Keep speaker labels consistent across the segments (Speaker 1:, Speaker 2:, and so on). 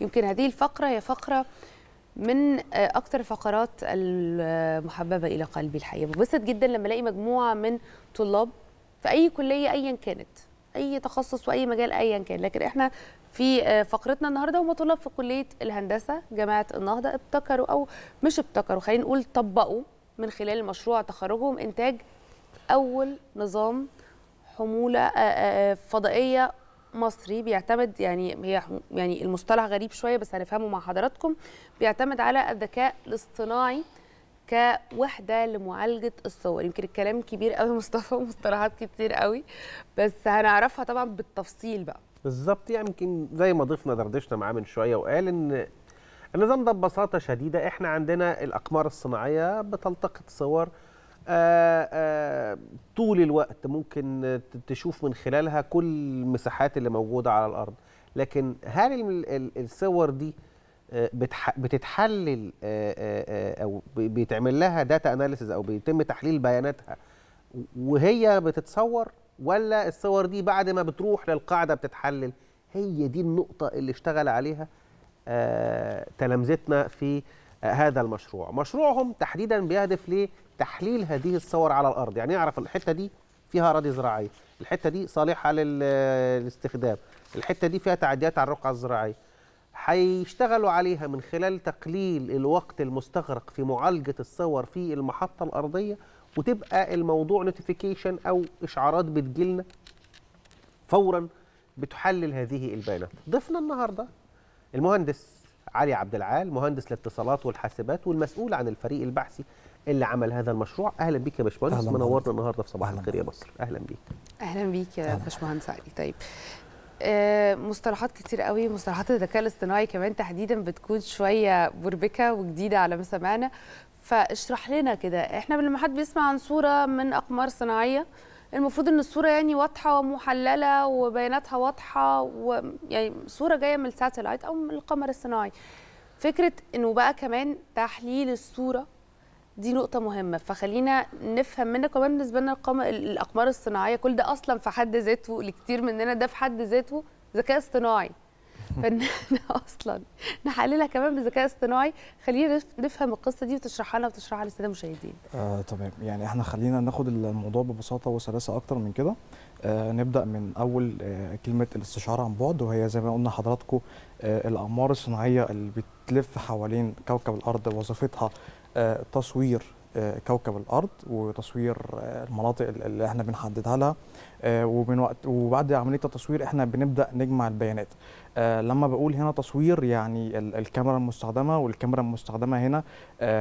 Speaker 1: يمكن هذه الفقرة هي فقرة من آه، أكثر الفقرات المحببه الى قلبي الحقيقه ببسط جدا لما الاقي مجموعه من طلاب في اي كليه ايا كانت اي تخصص واي مجال ايا كان لكن احنا في آه، فقرتنا النهارده هم طلاب في كليه الهندسه جامعه النهضه ابتكروا او مش ابتكروا خلينا نقول طبقوا من خلال مشروع تخرجهم انتاج اول نظام حموله آه، فضائيه مصري بيعتمد يعني هي يعني المصطلح غريب شويه بس هنفهمه مع حضراتكم بيعتمد على الذكاء الاصطناعي كوحده لمعالجه الصور يمكن الكلام كبير قوي مصطفى ومصطلحات كتير قوي بس هنعرفها طبعا بالتفصيل بقى
Speaker 2: بالظبط يعني يمكن زي ما ضيفنا دردشنا معاه من شويه وقال ان النظام ده ببساطه شديده احنا عندنا الاقمار الصناعيه بتلتقط صور آه، آه، طول الوقت ممكن تشوف من خلالها كل المساحات اللي موجوده على الارض لكن هل الصور دي آه، بتتحلل او بيتعمل لها داتا اناليسز او بيتم تحليل بياناتها وهي بتتصور ولا الصور دي بعد ما بتروح للقاعده بتتحلل هي دي النقطه اللي اشتغل عليها تلامذتنا في هذا المشروع مشروعهم تحديدا بيهدف تحليل هذه الصور على الارض يعني اعرف الحته دي فيها اراضي زراعيه الحته دي صالحه للاستخدام الحته دي فيها تعديات على الرقعه الزراعيه هيشتغلوا عليها من خلال تقليل الوقت المستغرق في معالجه الصور في المحطه الارضيه وتبقى الموضوع نوتيفيكيشن او اشعارات بتجيلنا فورا بتحلل هذه البيانات ضفنا النهارده المهندس علي عبد العال مهندس الاتصالات والحاسبات والمسؤول عن الفريق البحثي اللي عمل هذا المشروع اهلا بيك يا باشمهندس منورنا النهارده في صباح الخير يا مصر اهلا بيك
Speaker 1: اهلا بيك يا باشمهندس علي طيب آه، مصطلحات كتير قوي مصطلحات الذكاء الاصطناعي كمان تحديدا بتكون شويه مربكه وجديده على مسامعنا فاشرح لنا كده احنا لما حد بيسمع عن صوره من اقمار صناعيه المفروض ان الصوره يعني واضحه ومحلله وبياناتها واضحه ويعني صوره جايه من الساتلايت او من القمر الصناعي فكره انه بقى كمان تحليل الصوره دي نقطة مهمة فخلينا نفهم منك كمان بالنسبة لنا الأقمار الصناعية كل ده أصلا في حد ذاته لكتير مننا ده في حد ذاته ذكاء اصطناعي فإن أصلا نحللها كمان بذكاء اصطناعي خلينا نفهم القصة دي وتشرحها لنا وتشرحها للسادة المشاهدين.
Speaker 3: آه تمام يعني احنا خلينا ناخد الموضوع ببساطة وسلاسة أكتر من كده آه نبدأ من أول آه كلمة الاستشعار عن بعد وهي زي ما قلنا حضراتكم آه الأقمار الصناعية اللي بتلف حوالين كوكب الأرض وظيفتها تصوير آه، كوكب الارض وتصوير آه، المناطق اللي احنا بنحددها لها آه، ومن وقت وبعد عمليه التصوير احنا بنبدا نجمع البيانات لما بقول هنا تصوير يعني الكاميرا المستخدمه والكاميرا المستخدمه هنا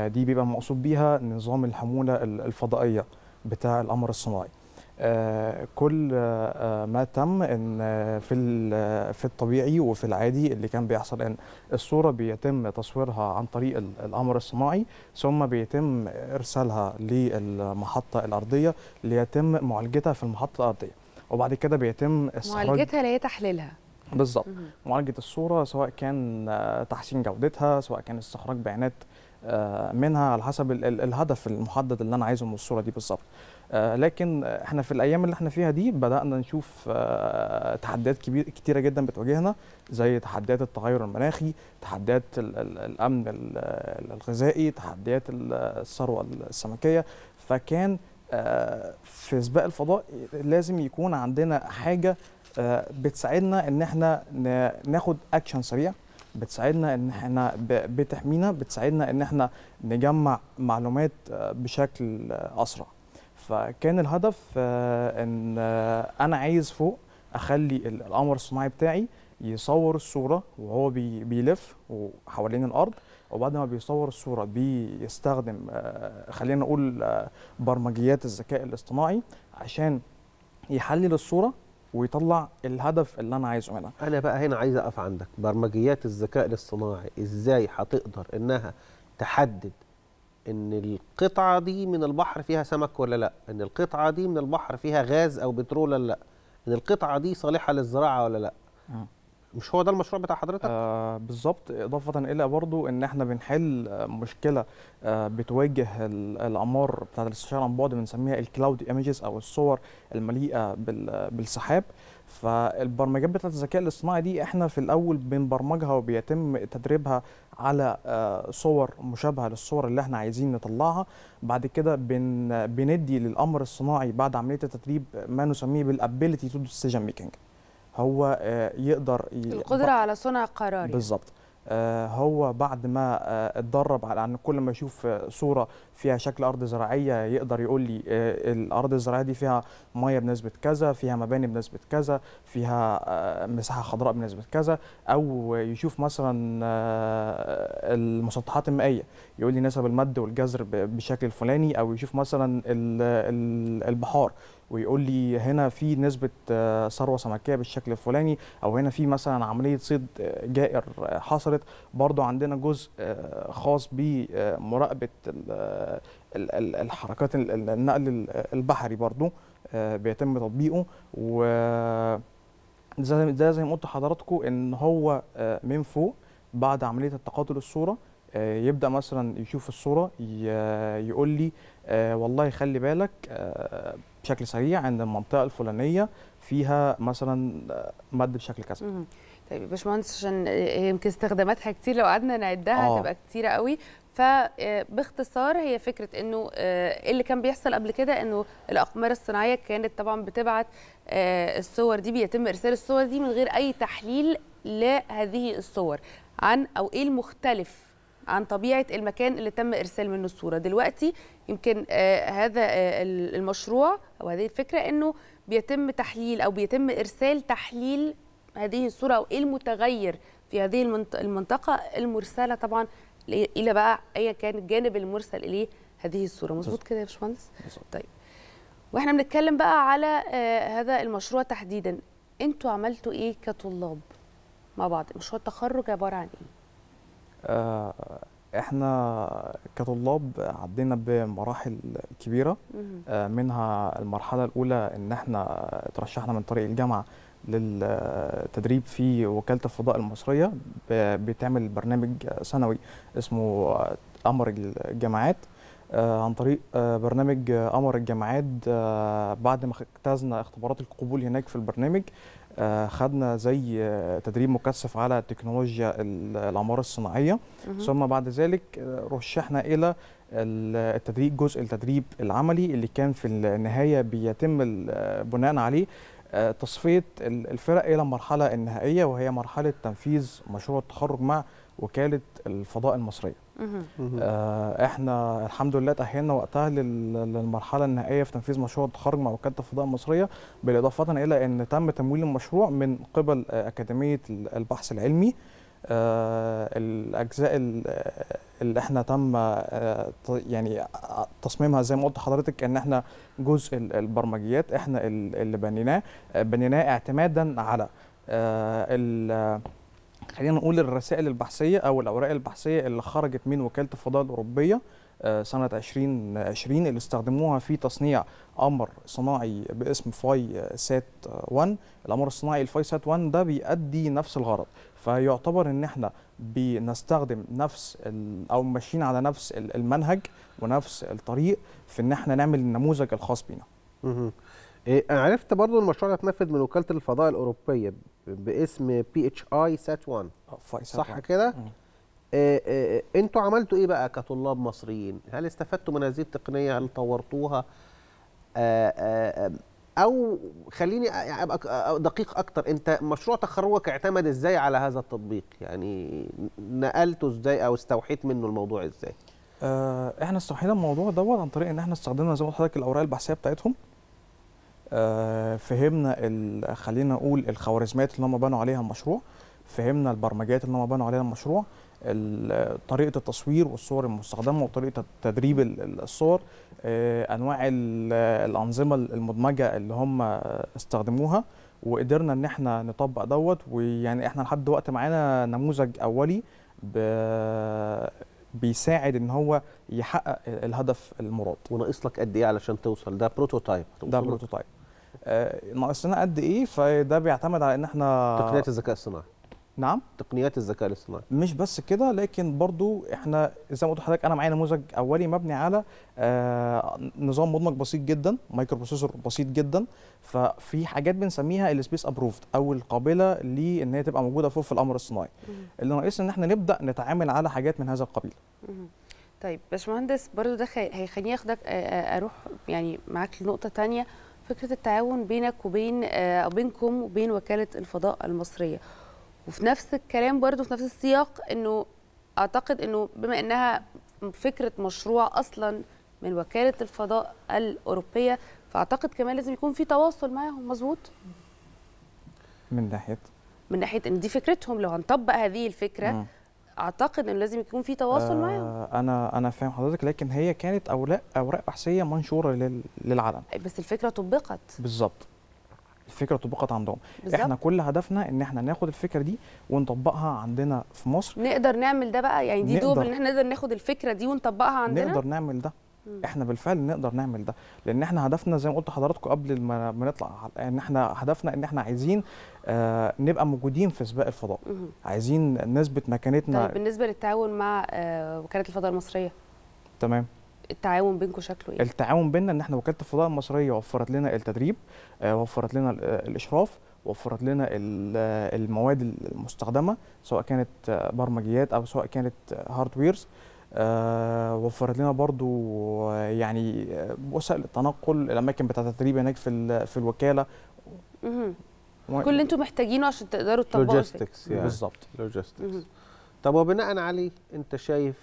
Speaker 3: دي بيبقى مقصود بيها نظام الحموله الفضائيه بتاع القمر الصناعي آه، كل آه، آه، ما تم ان في في الطبيعي وفي العادي اللي كان بيحصل ان الصوره بيتم تصويرها عن طريق القمر الصناعي ثم بيتم ارسالها للمحطه الارضيه ليتم معالجتها في المحطه الارضيه وبعد كده بيتم معالجتها
Speaker 1: لا تحليلها
Speaker 3: بالظبط معالجه الصوره سواء كان تحسين جودتها سواء كان استخراج بيانات آه، منها على حسب الهدف المحدد اللي انا عايزه من الصوره دي بالظبط آه، لكن احنا في الايام اللي احنا فيها دي بدانا نشوف آه، تحديات كبيره كتيره جدا بتواجهنا زي تحديات التغير المناخي تحديات الامن الغذائي تحديات الثروه السمكيه فكان في سباق الفضاء لازم يكون عندنا حاجه بتساعدنا ان احنا ناخد اكشن سريع بتساعدنا ان احنا بتحمينا بتساعدنا ان احنا نجمع معلومات آه، بشكل آه، اسرع فكان الهدف آه، ان انا عايز فوق اخلي القمر الصناعي بتاعي يصور الصوره وهو بيلف حوالين الارض وبعد ما بيصور الصوره بيستخدم خلينا نقول برمجيات الذكاء الاصطناعي عشان يحلل الصوره
Speaker 2: ويطلع الهدف اللي انا عايزه منها انا بقى هنا عايز اقف عندك برمجيات الذكاء الاصطناعي ازاي هتقدر انها تحدد ان القطعه دي من البحر فيها سمك ولا لا ان القطعه دي من البحر فيها غاز او بترول ولا لا ان القطعه دي صالحه للزراعه ولا لا مش هو ده المشروع بتاع حضرتك؟ آه
Speaker 3: بالظبط اضافه الى برضو ان احنا بنحل آه، مشكله آه بتواجه الاعمار بتاعه الاستشاره عن بعد بنسميها الكلاود ايمجز او الصور المليئه بالسحاب فالبرمجات بتاعه الذكاء الاصطناعي دي احنا في الاول بنبرمجها وبيتم تدريبها على آه، صور مشابهه للصور اللي احنا عايزين نطلعها بعد كده بن بندي للامر الصناعي بعد عمليه التدريب ما نسميه بالابيليتي تو ديسيجن ميكنج هو آه، يقدر القدره على
Speaker 1: صنع قرار يعني.
Speaker 3: بالظبط آه، هو بعد ما آه، اتدرب على ان كل ما يشوف صوره فيها شكل ارض زراعيه يقدر يقول لي الارض الزراعيه دي فيها ميه بنسبه كذا فيها مباني بنسبه كذا فيها مساحه خضراء بنسبه كذا او يشوف مثلا المسطحات المائيه يقول لي نسب المد والجزر بالشكل الفلاني او يشوف مثلا البحار ويقول لي هنا في نسبه آه، ثروه سمكيه بالشكل الفلاني او هنا في مثلا عمليه صيد آه، جائر آه، حصلت برضو عندنا جزء خاص بمراقبه الحركات النقل البحري برضو بيتم تطبيقه و زي زي ما قلت لحضراتكم ان هو من فوق بعد عمليه التقاتل الصوره آه، يبدا مثلا يشوف الصوره يقول لي آه، والله خلي بالك آه، بشكل سريع عند المنطقه الفلانيه
Speaker 1: فيها مثلا مد بشكل كذا طيب يا باشمهندس عشان يمكن استخداماتها كتير لو قعدنا نعدها آه. هتبقى كتيره قوي فباختصار هي فكره انه اللي كان بيحصل قبل كده انه الاقمار الصناعيه كانت طبعا بتبعت الصور دي بيتم ارسال الصور دي من غير اي تحليل لهذه الصور عن او ايه المختلف عن طبيعه المكان اللي تم ارسال منه الصوره دلوقتي يمكن آه، هذا آه، المشروع او هذه الفكره انه بيتم تحليل او بيتم ارسال تحليل هذه الصوره او ايه المتغير في هذه المنطقه المرسله طبعا الى بقى ايا كان الجانب المرسل اليه هذه الصوره مظبوط كده يا باشمهندس طيب واحنا بنتكلم بقى على آه، هذا المشروع تحديدا انتوا عملتوا ايه كطلاب مع بعض مشروع التخرج عباره عن ايه
Speaker 3: آه، احنا كطلاب عدينا بمراحل كبيره آه، منها المرحله الاولى ان احنا ترشحنا من طريق الجامعه للتدريب في وكاله الفضاء المصريه بتعمل برنامج سنوي اسمه قمر الجامعات آه، عن طريق برنامج قمر الجامعات بعد ما اجتازنا اختبارات القبول هناك في البرنامج آه، خدنا زي آه، تدريب مكثف على تكنولوجيا العماره الصناعيه ثم بعد ذلك آه، رشحنا الى التدريب جزء التدريب العملي اللي كان في النهايه بيتم بناء عليه تصفيه الفرق الى المرحله النهائيه وهي مرحله تنفيذ مشروع التخرج مع وكاله الفضاء المصريه آه احنا الحمد لله تاهلنا وقتها للمرحله النهائيه في تنفيذ مشروع التخرج مع وكاله الفضاء المصريه بالاضافه الى ان تم تمويل المشروع من قبل آه، اكاديميه البحث العلمي آه الاجزاء اللي احنا تم آه يعني آه، تصميمها زي ما قلت لحضرتك ان احنا جزء البرمجيات احنا اللي بنيناه آه، بنيناه اعتمادا على آه خلينا نقول الرسائل البحثيه او الاوراق البحثيه اللي خرجت من وكاله الفضاء الاوروبيه آه، سنة 2020 آه، اللي استخدموها في تصنيع قمر صناعي باسم فاي سات 1 القمر الصناعي الفاي سات 1 ده بيؤدي نفس الغرض فيعتبر ان احنا بنستخدم نفس او ماشيين على نفس المنهج ونفس الطريق
Speaker 2: في ان احنا نعمل النموذج الخاص بينا إيه، انا عرفت برضو المشروع ده اتنفذ من وكاله الفضاء الاوروبيه باسم بي اتش اي سات 1 أه، صح كده؟ إيه، إيه، انتوا عملتوا ايه بقى كطلاب مصريين؟ هل استفدتوا من هذه التقنيه؟ هل طورتوها؟ آه، آه، او خليني ابقى دقيق اكتر انت مشروع تخرجك اعتمد ازاي على هذا التطبيق يعني نقلته ازاي او استوحيت منه الموضوع ازاي
Speaker 3: احنا استوحينا الموضوع دوت عن طريق ان احنا استخدمنا زي ما حضرتك الاوراق البحثيه بتاعتهم آه، فهمنا خلينا نقول الخوارزميات اللي هم بنوا عليها المشروع فهمنا البرمجيات اللي هم بنوا عليها المشروع طريقه التصوير والصور المستخدمه وطريقه تدريب الصور آه، انواع الانظمه المدمجه اللي هم استخدموها وقدرنا ان احنا نطبق دوت ويعني احنا لحد دلوقتي معانا نموذج اولي بيساعد ان هو يحقق الهدف المراد
Speaker 2: وناقص لك قد ايه علشان توصل ده بروتوتايب ده بروتوتايب آه، ناقصنا قد ايه فده بيعتمد على ان احنا تقنيات الذكاء الصناعي نعم تقنيات الذكاء الاصطناعي
Speaker 3: مش بس كده لكن برضو احنا زي ما قلت لحضرتك انا معايا نموذج اولي مبني على آه، نظام مدمج بسيط جدا مايكرو بروسيسور بسيط جدا ففي حاجات بنسميها السبيس ابروفد او القابله لان هي تبقى موجوده فوق في الامر الصناعي اللي ناقصنا ان احنا نبدا نتعامل على حاجات من هذا القبيل
Speaker 1: طيب باشمهندس برضو ده هيخليني اخدك اروح يعني معاك لنقطه ثانيه فكره التعاون بينك وبين او آه، بينكم وبين وكاله الفضاء المصريه وفي نفس الكلام برضه في نفس السياق انه اعتقد انه بما انها فكره مشروع اصلا من وكاله الفضاء الاوروبيه فاعتقد كمان لازم يكون في تواصل معاهم مظبوط من ناحيه من ناحيه ان دي فكرتهم لو هنطبق هذه الفكره م. اعتقد ان لازم يكون في تواصل آه معاهم
Speaker 3: انا انا فاهم حضرتك لكن هي كانت اوراق اوراق بحثيه منشوره لل... للعلن
Speaker 1: بس الفكره طبقت
Speaker 3: بالظبط الفكره طبقت عندهم بالزبط. احنا كل هدفنا ان احنا ناخد الفكره دي ونطبقها عندنا في مصر
Speaker 1: نقدر نعمل ده بقى يعني دي دوب ان احنا نقدر ناخد الفكره دي ونطبقها عندنا نقدر نعمل ده احنا
Speaker 3: بالفعل نقدر نعمل ده لان احنا هدفنا زي ما قلت لحضراتكم قبل ما نطلع ان احنا هدفنا ان احنا عايزين آه نبقى موجودين في سباق الفضاء عايزين نثبت مكانتنا طيب بالنسبه
Speaker 1: للتعاون مع آه وكاله الفضاء المصريه تمام التعاون بينكم شكله ايه؟
Speaker 3: التعاون بيننا ان احنا وكاله الفضاء المصريه وفرت لنا التدريب آه وفرت لنا آه، الاشراف وفرت لنا آه، المواد المستخدمه سواء كانت آه، برمجيات او سواء كانت هاردويرز آه، وفرت لنا برضو يعني وسائل التنقل الاماكن بتاعه التدريب هناك في في الوكاله
Speaker 1: كل اللي انتم محتاجينه عشان تقدروا تطبقوا لوجيستكس
Speaker 2: يعني بالظبط لوجيستكس طب وبناء عليه انت شايف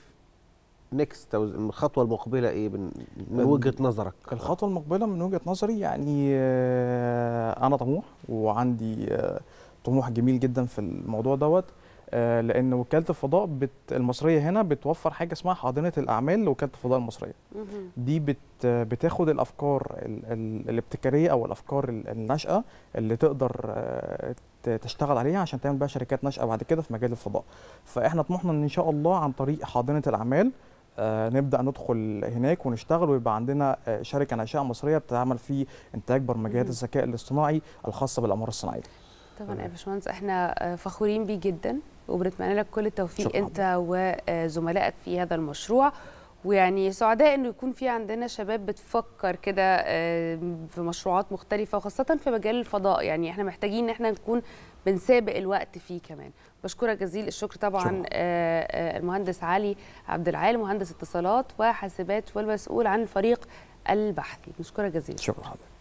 Speaker 2: نكست او الخطوه المقبله ايه من وجهه نظرك
Speaker 3: الخطوه المقبله من وجهه نظري يعني آه، انا طموح وعندي آه، طموح جميل جدا في الموضوع دوت آه، لان وكاله الفضاء بت المصريه هنا بتوفر حاجه اسمها حاضنه الاعمال لوكاله الفضاء المصريه دي بت بتاخد الافكار الابتكاريه او الافكار الناشئه اللي تقدر آه، تشتغل عليها عشان تعمل بقى شركات ناشئه بعد كده في مجال الفضاء فاحنا طموحنا ان ان شاء الله عن طريق حاضنه الاعمال آه، نبدا ندخل هناك ونشتغل ويبقى عندنا شركه ناشئه مصريه بتعمل في انتاج برمجيات الذكاء الاصطناعي الخاصه بالاقمار الصناعيه
Speaker 1: طبعا يا باشمهندس احنا آه، فخورين بيه جدا وبنتمنى لك كل التوفيق شكرا. انت وزملائك آه، في هذا المشروع ويعني سعداء انه يكون في عندنا شباب بتفكر كده آه، في مشروعات مختلفه وخاصه في مجال الفضاء يعني احنا محتاجين ان احنا نكون بنسابق الوقت فيه كمان بشكرك جزيل الشكر طبعا شكرا. المهندس علي عبد العال مهندس اتصالات وحاسبات والمسؤول عن الفريق البحثي بشكرك جزيل شكرا